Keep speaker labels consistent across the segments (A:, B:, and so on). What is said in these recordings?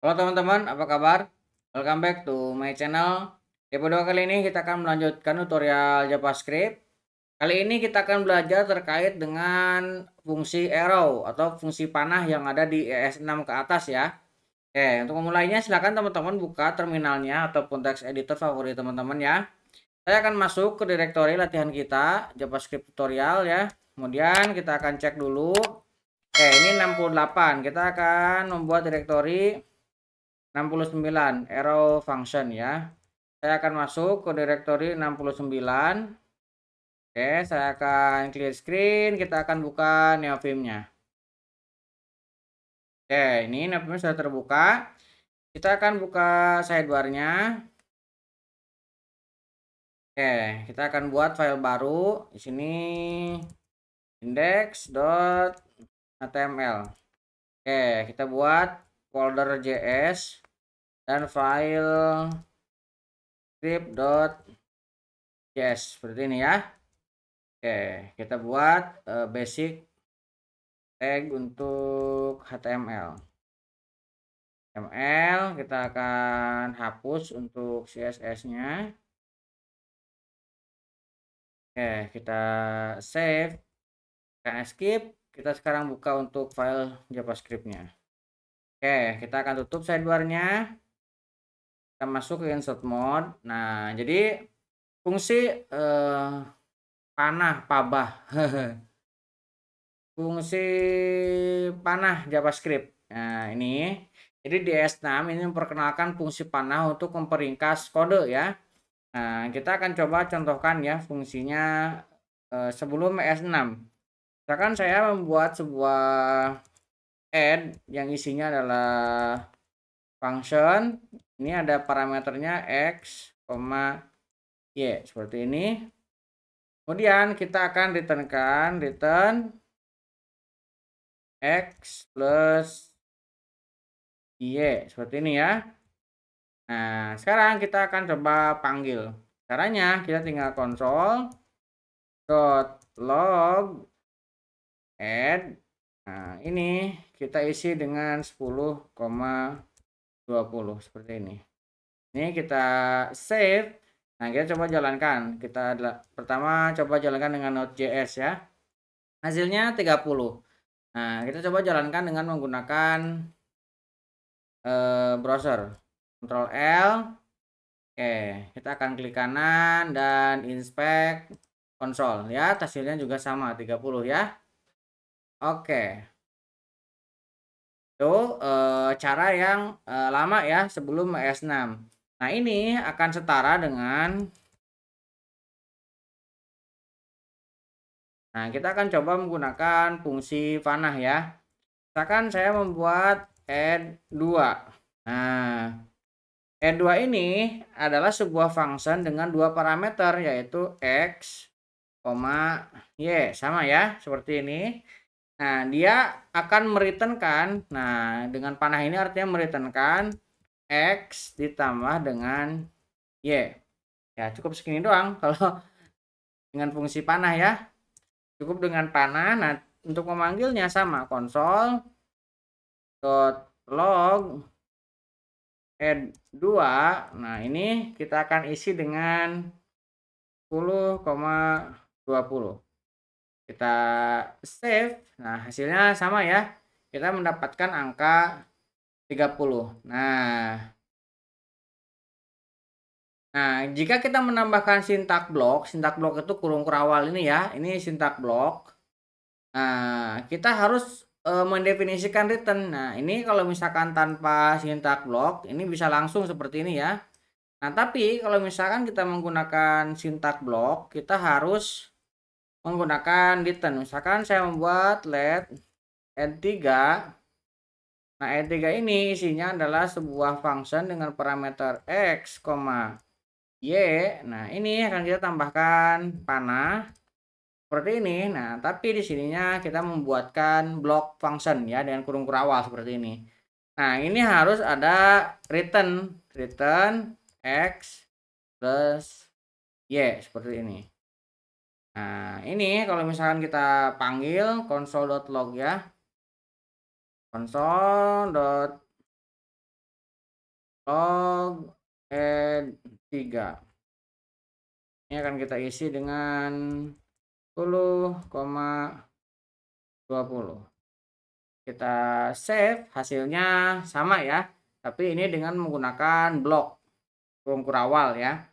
A: Halo teman-teman, apa kabar? Welcome back to my channel. Di video kali ini kita akan melanjutkan tutorial JavaScript. Kali ini kita akan belajar terkait dengan fungsi arrow atau fungsi panah yang ada di ES6 ke atas ya. Oke, untuk memulainya silahkan teman-teman buka terminalnya ataupun text editor favorit teman-teman ya. Saya akan masuk ke direktori latihan kita, JavaScript tutorial ya. Kemudian kita akan cek dulu. Oke, ini 68. Kita akan membuat direktori 69 arrow function ya saya akan masuk ke direktori 69 oke saya akan clear screen kita akan buka neofilmnya oke ini neofilm sudah terbuka kita akan buka sidebarnya oke kita akan buat file baru di sini index.html oke kita buat folder JS dan file script.js seperti ini ya. Oke, kita buat uh, basic tag untuk HTML. HTML kita akan hapus untuk CSS-nya.
B: Oke, kita save.
A: Kita skip. Kita sekarang buka untuk file JavaScript-nya. Oke, kita akan tutup sidebarnya. Kita masuk ke insert mode. Nah, jadi fungsi eh, panah pabah. fungsi panah JavaScript. Nah, ini. Jadi di S6 ini memperkenalkan fungsi panah untuk memperingkas kode ya. Nah, kita akan coba contohkan ya fungsinya eh, sebelum S6. Misalkan saya membuat sebuah add yang isinya adalah function ini ada parameternya x, y seperti ini. Kemudian kita akan returnkan
B: return x plus
A: y seperti ini ya. Nah, sekarang kita akan coba panggil. Caranya kita tinggal console dot log add Nah, ini kita isi dengan 10,20 seperti ini. Ini kita save. Nah, kita coba jalankan. Kita pertama coba jalankan dengan Node.js ya. Hasilnya 30. Nah, kita coba jalankan dengan menggunakan uh, browser. Ctrl L. Oke, kita akan klik kanan dan inspect console Ya, hasilnya juga sama 30 ya. Oke. Itu uh, cara yang uh, lama ya sebelum S6. Nah, ini akan setara
B: dengan Nah, kita
A: akan coba menggunakan fungsi panah ya. Misalkan saya membuat n 2 Nah, n 2 ini adalah sebuah function dengan dua parameter yaitu x, y sama ya, seperti ini. Nah, dia akan meritenkan. Nah, dengan panah ini artinya meritenkan X ditambah dengan Y. Ya, cukup segini doang kalau dengan fungsi panah ya. Cukup dengan panah. Nah, untuk memanggilnya sama konsol dot log add 2. Nah, ini kita akan isi dengan 10,20 kita save nah hasilnya sama ya kita mendapatkan angka 30 nah Nah, jika kita menambahkan sintak blok, sintak blok itu kurung kurawal ini ya, ini sintak blok. Nah, kita harus e, mendefinisikan return. Nah, ini kalau misalkan tanpa sintak blok, ini bisa langsung seperti ini ya. Nah, tapi kalau misalkan kita menggunakan sintak blok, kita harus menggunakan return. Misalkan saya membuat let e n3. Nah, n3 e ini isinya adalah sebuah function dengan parameter x, y. Nah, ini akan kita tambahkan panah seperti ini. Nah, tapi di sininya kita membuatkan block function ya dengan kurung kurawal seperti ini. Nah, ini harus ada return return x plus y seperti ini. Nah, ini kalau misalkan kita panggil console.log ya. console.log
B: add 3
A: Ini akan kita isi dengan 10,20. Kita save, hasilnya sama ya. Tapi ini dengan menggunakan blok kurung kurawal ya.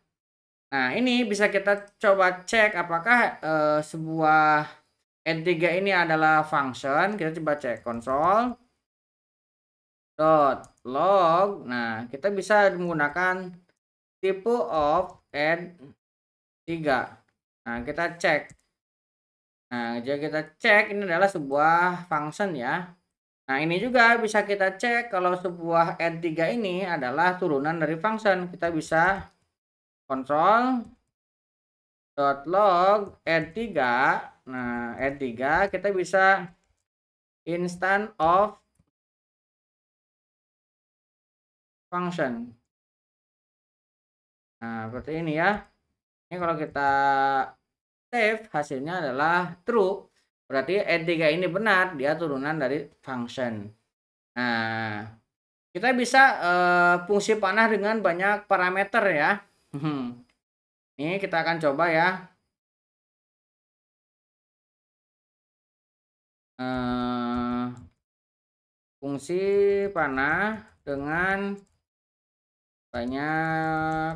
A: Nah, ini bisa kita coba cek apakah uh, sebuah N3 ini adalah function. Kita coba cek console dot log. Nah, kita bisa menggunakan tipe of N3. Nah, kita cek. Nah, jadi kita cek ini adalah sebuah function ya. Nah, ini juga bisa kita cek kalau sebuah N3 ini adalah turunan dari function. Kita bisa Kontrol dot log n 3 nah n 3 kita bisa instant of
B: function nah seperti
A: ini ya ini kalau kita save hasilnya adalah true berarti n 3 ini benar dia turunan dari function nah kita bisa uh, fungsi panah dengan banyak parameter ya
B: ini
A: hmm. kita akan coba ya.
B: Uh, fungsi panah dengan banyak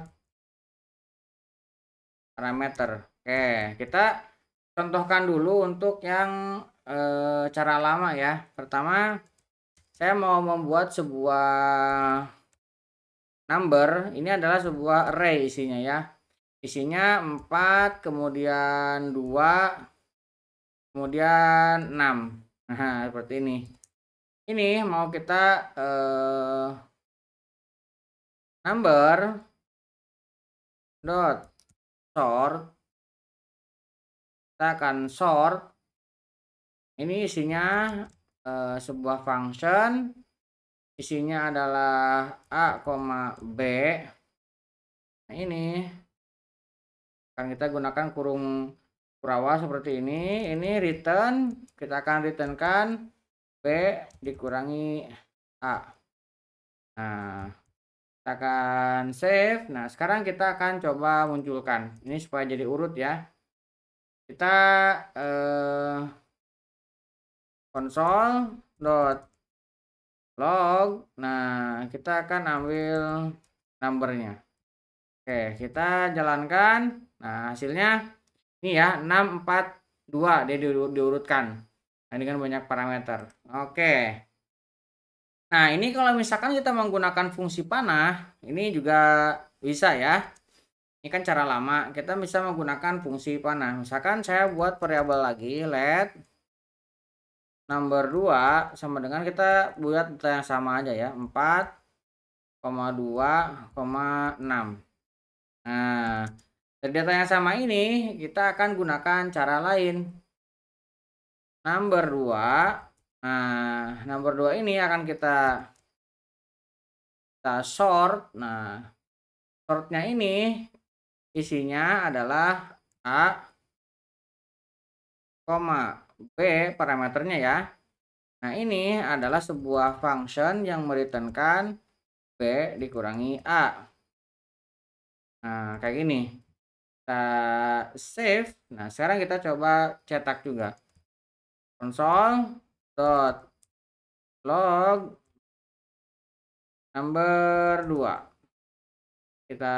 A: parameter. Oke, kita contohkan dulu untuk yang uh, cara lama ya. Pertama, saya mau membuat sebuah number ini adalah sebuah array isinya ya isinya 4 kemudian 2 kemudian 6 nah seperti ini ini mau kita
B: eh, number dot sort kita akan sort
A: ini isinya eh, sebuah function isinya adalah A, B. Nah, ini akan kita gunakan kurung kurawa seperti ini. Ini return, kita akan returnkan B dikurangi A. Nah, kita akan save. Nah, sekarang kita akan coba munculkan. Ini supaya jadi urut ya. Kita eh, konsol dot log. Nah, kita akan ambil numbernya. Oke, kita jalankan. Nah, hasilnya ini ya 642 dia di, dia diurutkan. Nah, kan banyak parameter. Oke. Nah, ini kalau misalkan kita menggunakan fungsi panah, ini juga bisa ya. Ini kan cara lama, kita bisa menggunakan fungsi panah. Misalkan saya buat variabel lagi, let Nomor 2 sama dengan kita buat data yang sama aja ya. 4,2,6. Nah, dari data yang sama ini kita akan gunakan cara lain. Nomor 2. Nah, nomor 2 ini akan kita kita sort. Nah, sortnya ini isinya adalah A, B parameternya ya. Nah, ini adalah sebuah function yang meritankan B dikurangi A. Nah, kayak gini. Kita save. Nah, sekarang kita coba cetak juga. Console.log number 2. Kita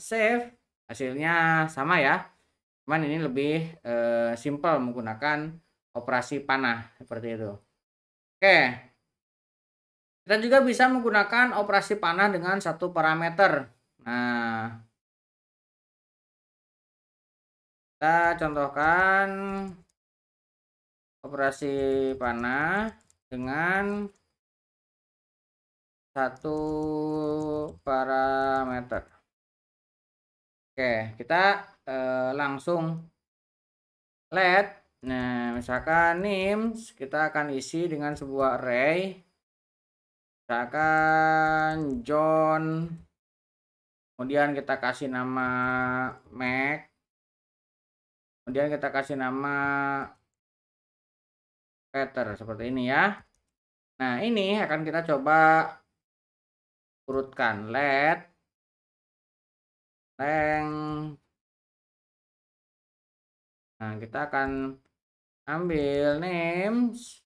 A: save. Hasilnya sama ya. Cuman ini lebih eh, simple menggunakan operasi panah seperti itu. Oke. Kita juga bisa menggunakan operasi panah dengan satu parameter. Nah,
B: kita contohkan operasi panah dengan
A: satu parameter. Oke, kita eh, langsung let Nah, misalkan names kita akan isi dengan sebuah array. Misalkan John. Kemudian kita kasih nama Mac. Kemudian kita kasih nama Peter seperti ini ya. Nah, ini akan kita coba
B: urutkan let leng. Nah, kita akan
A: ambil names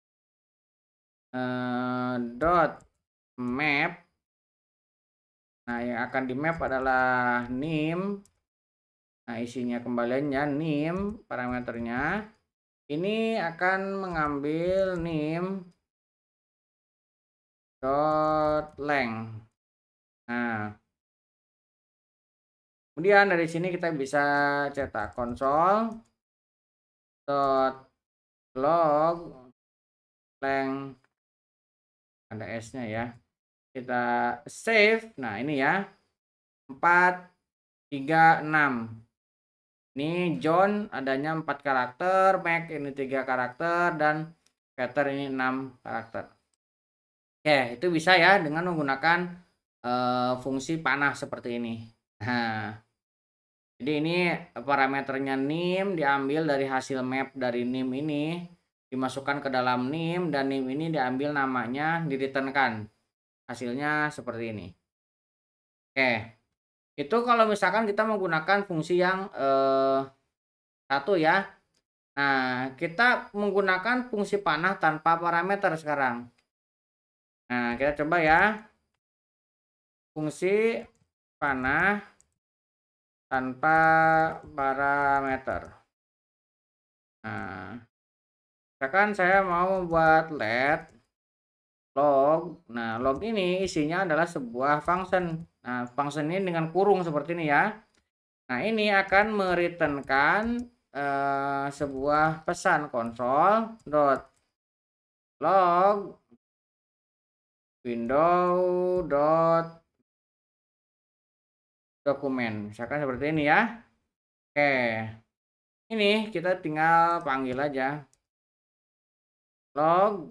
A: uh, dot map nah yang akan di map adalah nim nah isinya kembaliannya nim parameternya ini akan mengambil nim dot
B: length nah kemudian dari sini kita bisa cetak konsol dot log length ada S-nya ya.
A: Kita save. Nah, ini ya. 4 3 6. Ini John adanya 4 karakter, Mac ini 3 karakter dan Peter ini 6 karakter. Oke, itu bisa ya dengan menggunakan uh, fungsi panah seperti ini. Nah, jadi ini parameternya nim diambil dari hasil map dari nim ini dimasukkan ke dalam nim dan nim ini diambil namanya diritenkan Hasilnya seperti ini. Oke. Itu kalau misalkan kita menggunakan fungsi yang eh, satu ya. Nah, kita menggunakan fungsi panah tanpa parameter sekarang. Nah, kita coba ya. Fungsi panah tanpa parameter. Nah, misalkan saya mau membuat LED log. Nah, log ini isinya adalah sebuah function. Nah, function ini dengan kurung seperti ini ya. Nah, ini akan mereturnkan uh, sebuah pesan konsol dot log window dot dokumen misalkan seperti ini ya oke ini kita tinggal panggil aja
B: log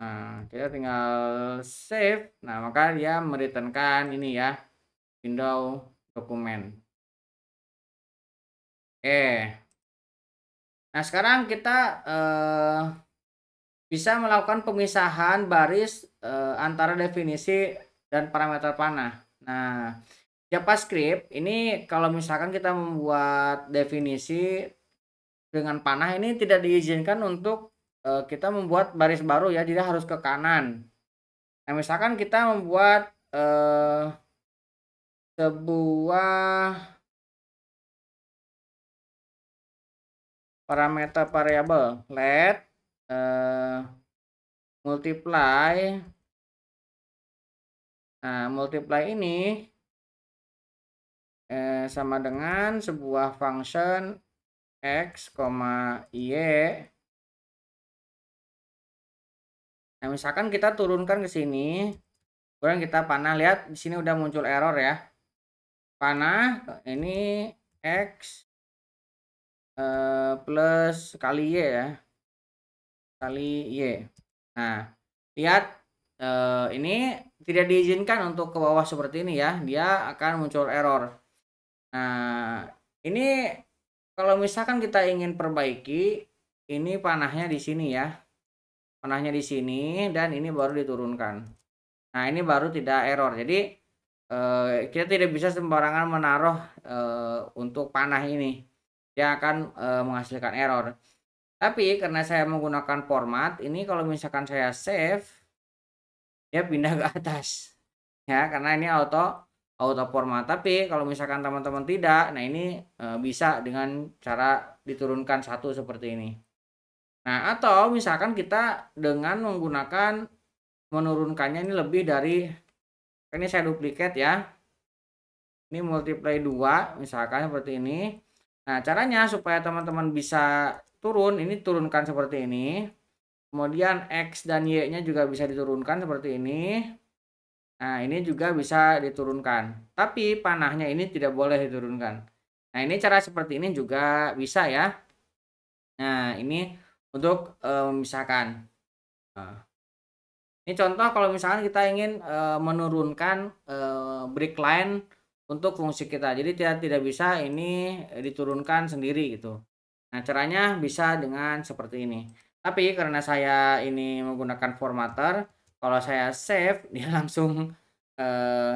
B: nah kita tinggal save nah maka dia meritankan ini ya window dokumen oke nah
A: sekarang kita eh, bisa melakukan pemisahan baris eh, antara definisi dan parameter panah Nah, JavaScript ini kalau misalkan kita membuat definisi dengan panah ini tidak diizinkan untuk uh, kita membuat baris baru ya, tidak harus ke kanan. Nah, misalkan kita membuat uh, sebuah
B: parameter variabel let uh, multiply Nah, multiply ini eh, sama dengan sebuah function x, y. Nah, misalkan kita turunkan
A: ke sini, kemudian kita panah lihat di sini udah muncul error ya. Panah ini x eh, plus kali y ya, kali y. Nah, lihat uh, ini tidak diizinkan untuk ke bawah seperti ini ya dia akan muncul error nah ini kalau misalkan kita ingin perbaiki ini panahnya di sini ya panahnya di sini dan ini baru diturunkan nah ini baru tidak error jadi uh, kita tidak bisa sembarangan menaruh uh, untuk panah ini dia akan uh, menghasilkan error tapi karena saya menggunakan format ini kalau misalkan saya save ya pindah ke atas ya karena ini auto auto format tapi kalau misalkan teman-teman tidak nah ini e, bisa dengan cara diturunkan satu seperti ini nah atau misalkan kita dengan menggunakan menurunkannya ini lebih dari ini saya duplikat ya ini multiply 2 misalkan seperti ini nah caranya supaya teman-teman bisa turun ini turunkan seperti ini Kemudian X dan Y-nya juga bisa diturunkan seperti ini. Nah, ini juga bisa diturunkan. Tapi panahnya ini tidak boleh diturunkan. Nah, ini cara seperti ini juga bisa ya. Nah, ini untuk e, eh, memisahkan. Nah. Ini contoh kalau misalkan kita ingin e, menurunkan e, eh, break line untuk fungsi kita. Jadi tidak tidak bisa ini diturunkan sendiri gitu. Nah, caranya bisa dengan seperti ini. Tapi karena saya ini menggunakan formatter, kalau saya save dia langsung eh,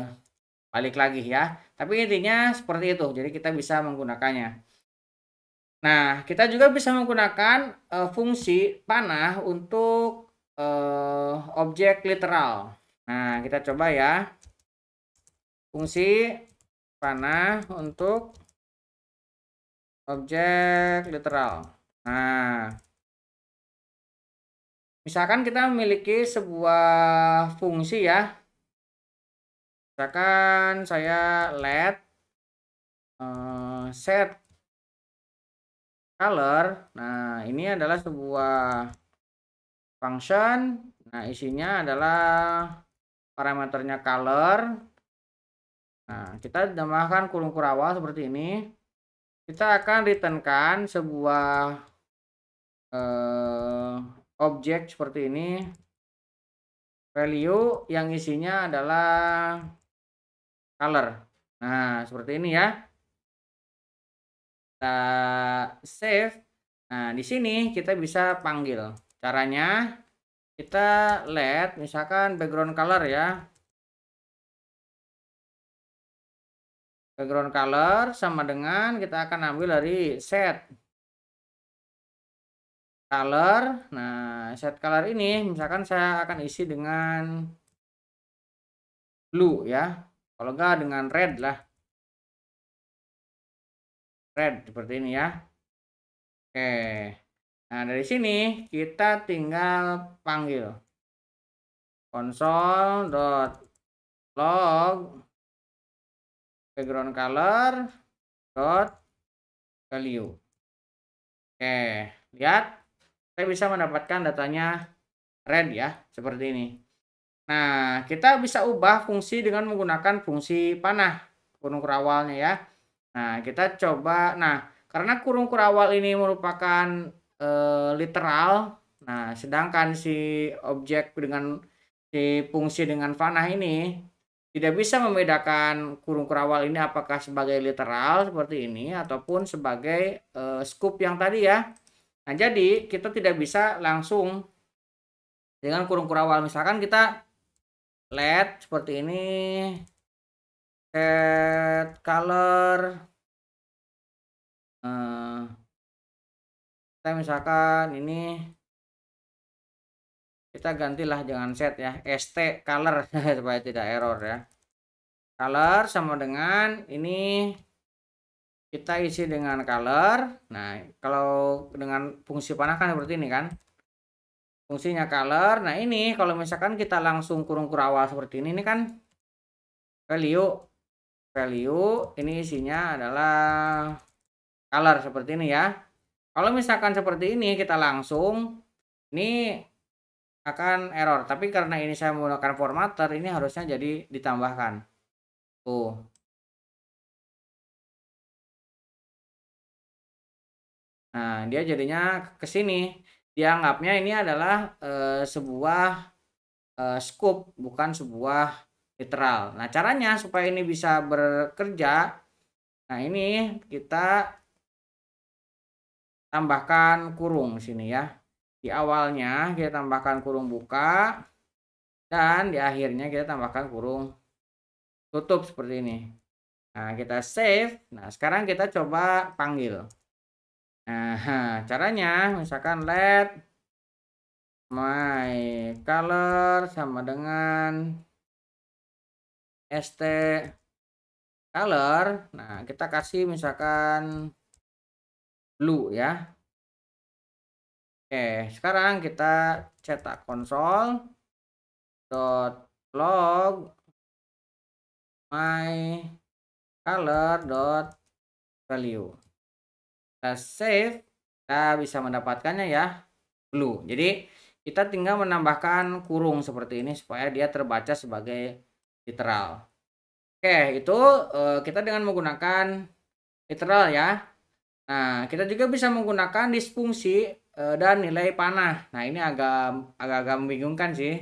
A: balik lagi ya. Tapi intinya seperti itu. Jadi kita bisa menggunakannya. Nah, kita juga bisa menggunakan eh, fungsi panah untuk eh, objek literal. Nah, kita coba ya. Fungsi panah untuk objek literal.
B: Nah, Misalkan kita memiliki sebuah fungsi ya. Misalkan saya let
A: uh, set color. Nah, ini adalah sebuah function. Nah, isinya adalah parameternya color. Nah, kita tambahkan kurung kurawal seperti ini. Kita akan returnkan sebuah eh, objek seperti ini value yang isinya adalah color nah seperti ini ya kita save nah di sini kita bisa panggil caranya kita let misalkan
B: background color ya background
A: color sama dengan kita akan ambil dari set color. Nah, set color ini misalkan saya akan isi dengan blue ya. Kalau enggak dengan red lah.
B: Red seperti ini ya. Oke. Nah, dari sini kita tinggal panggil dot log background
A: color dot value. Oke, lihat kita bisa mendapatkan datanya red ya seperti ini nah kita bisa ubah fungsi dengan menggunakan fungsi panah kurung kurawalnya ya nah kita coba nah karena kurung kurawal ini merupakan e, literal nah sedangkan si objek dengan si fungsi dengan panah ini tidak bisa membedakan kurung kurawal ini apakah sebagai literal seperti ini ataupun sebagai e, eh, scoop yang tadi ya Nah, jadi kita tidak bisa langsung dengan kurung kurawal. Misalkan kita LED seperti ini, set
B: color, eh, kita
A: misalkan ini kita gantilah dengan set ya st color supaya tidak error ya color sama dengan ini kita isi dengan color nah kalau dengan fungsi panah kan seperti ini kan fungsinya color nah ini kalau misalkan kita langsung kurung kurawal seperti ini ini kan value value ini isinya adalah color seperti ini ya kalau misalkan seperti ini kita langsung ini akan error tapi karena ini saya menggunakan formatter ini harusnya jadi ditambahkan tuh
B: Nah, dia jadinya ke
A: sini. Dia anggapnya ini adalah e, sebuah e, scoop, bukan sebuah literal. Nah, caranya supaya ini bisa bekerja, nah ini kita tambahkan kurung sini ya. Di awalnya kita tambahkan kurung buka dan di akhirnya kita tambahkan kurung tutup seperti ini. Nah, kita save. Nah, sekarang kita coba panggil. Nah, caranya misalkan let my color sama dengan st color. Nah,
B: kita kasih misalkan blue ya. Oke, sekarang kita cetak konsol dot log my color
A: dot value kita save kita bisa mendapatkannya ya blue jadi kita tinggal menambahkan kurung seperti ini supaya dia terbaca sebagai literal oke itu eh, kita dengan menggunakan literal ya nah kita juga bisa menggunakan disfungsi eh, dan nilai panah nah ini agak agak agak membingungkan sih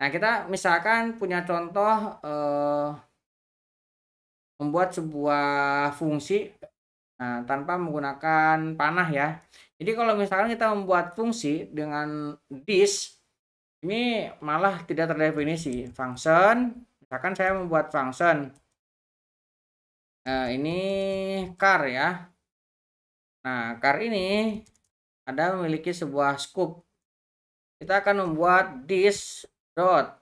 A: nah kita misalkan punya contoh eh, membuat sebuah fungsi Nah, tanpa menggunakan panah ya. Jadi kalau misalkan kita membuat fungsi dengan this ini malah tidak terdefinisi. Function, misalkan saya membuat function. Nah, ini car ya. Nah, car ini ada memiliki sebuah scoop Kita akan membuat this dot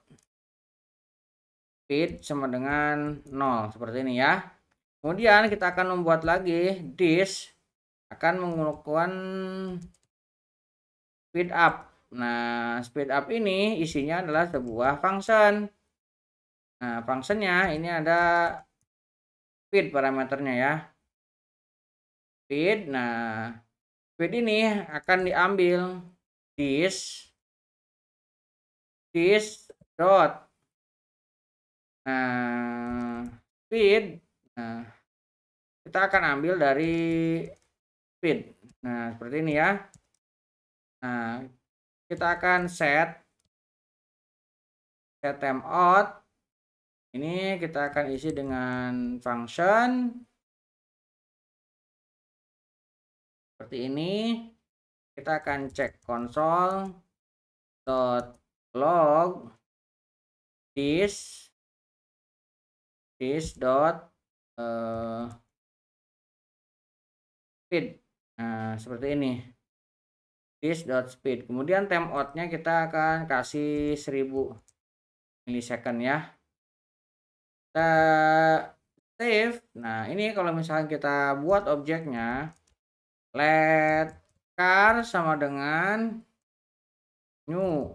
A: speed sama dengan 0 seperti ini ya kemudian kita akan membuat lagi disk akan menggunakan speed up nah speed up ini isinya adalah sebuah function nah functionnya ini ada speed parameternya ya speed nah speed ini akan
B: diambil disk disk dot
A: nah speed Nah, kita akan ambil dari pin. Nah, seperti ini ya.
B: Nah, kita akan set set timeout. Ini kita akan isi dengan function seperti ini. Kita akan cek konsol dot log this this dot uh, speed nah seperti ini
A: this dot speed. kemudian time outnya kita akan kasih 1000 milisecond ya kita save nah ini kalau misalnya kita buat objeknya let car sama dengan new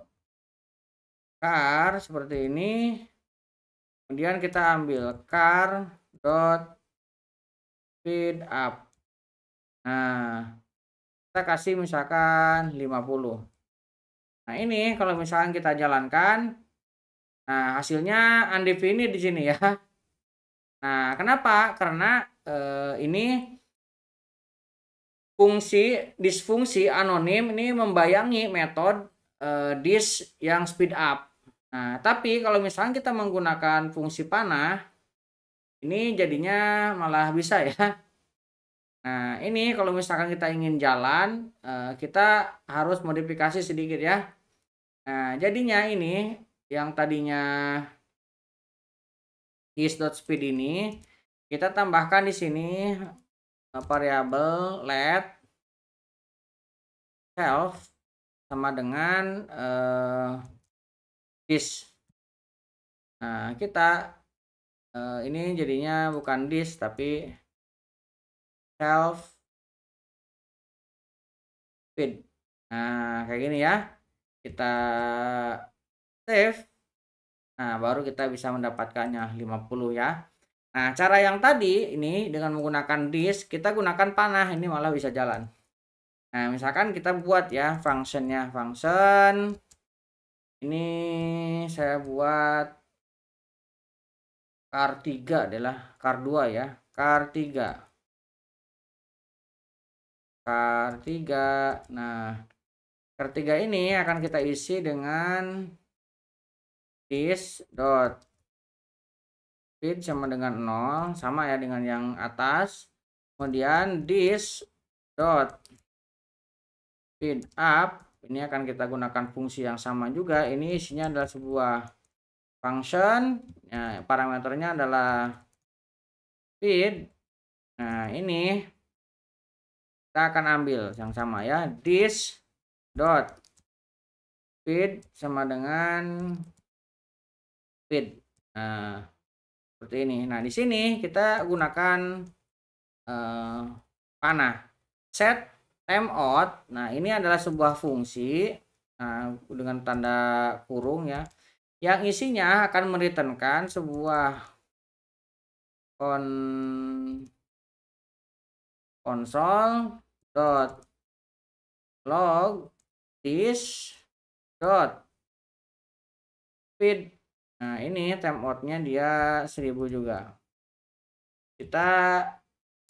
A: car seperti ini kemudian kita ambil car dot speed up. Nah, kita kasih misalkan 50. Nah, ini kalau misalkan kita jalankan, nah hasilnya undefined di sini ya. Nah, kenapa? Karena eh, ini fungsi disfungsi anonim ini membayangi metode eh, dis yang speed up. Nah, tapi kalau misalkan kita menggunakan fungsi panah, ini jadinya malah bisa ya Nah, ini kalau misalkan kita ingin jalan, eh, kita harus modifikasi sedikit ya. Nah, jadinya ini yang tadinya dot speed ini kita tambahkan
B: di sini eh, variabel let
A: self sama dengan uh, is. Nah, kita uh, ini jadinya bukan disk tapi
B: self feed
A: nah kayak gini ya kita save nah baru kita bisa mendapatkannya 50 ya nah cara yang tadi ini dengan menggunakan disk kita gunakan panah ini malah bisa jalan nah misalkan kita buat ya functionnya function ini saya buat Kar 3 adalah kar 2 ya. Kar
B: 3. Kar 3. Nah,
A: kar 3 ini akan kita isi dengan is dot speed sama dengan 0 sama ya dengan yang atas. Kemudian this dot speed up ini akan kita gunakan fungsi yang sama juga. Ini isinya adalah sebuah function ya, parameternya adalah speed nah ini kita akan ambil yang sama ya this dot speed sama dengan speed nah seperti ini nah di sini kita gunakan eh, panah set time out nah ini adalah sebuah fungsi nah, dengan tanda kurung ya yang isinya akan meritenkan sebuah
B: konsol dot log this dot speed nah ini timeoutnya dia 1000 juga kita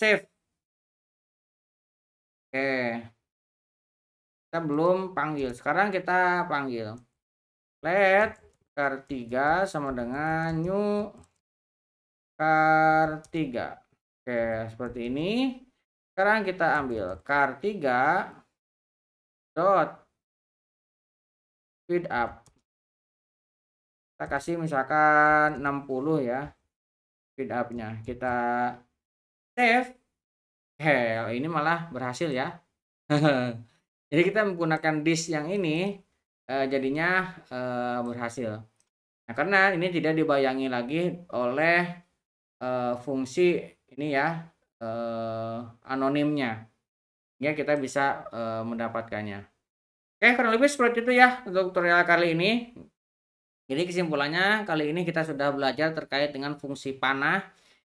B: save oke
A: kita belum panggil sekarang kita panggil let kar 3 sama dengan new kar 3 oke seperti ini sekarang kita ambil kar 3
B: dot speed up kita
A: kasih misalkan 60 ya speed nya kita save hell ini malah berhasil ya jadi kita menggunakan disk yang ini Eh, jadinya uh, berhasil. Nah, karena ini tidak dibayangi lagi oleh uh, fungsi ini ya uh, anonimnya, ya kita bisa uh, mendapatkannya. Oke, kurang lebih seperti itu ya untuk tutorial kali ini. Jadi kesimpulannya kali ini kita sudah belajar terkait dengan fungsi panah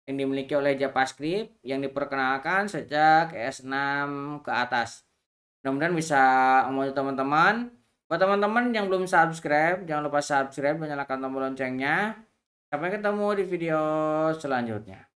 A: yang dimiliki oleh JavaScript yang diperkenalkan sejak S6 ke atas. Mudah-mudahan bisa membantu teman-teman Buat teman-teman yang belum subscribe, jangan lupa subscribe dan nyalakan tombol loncengnya. Sampai ketemu di video selanjutnya.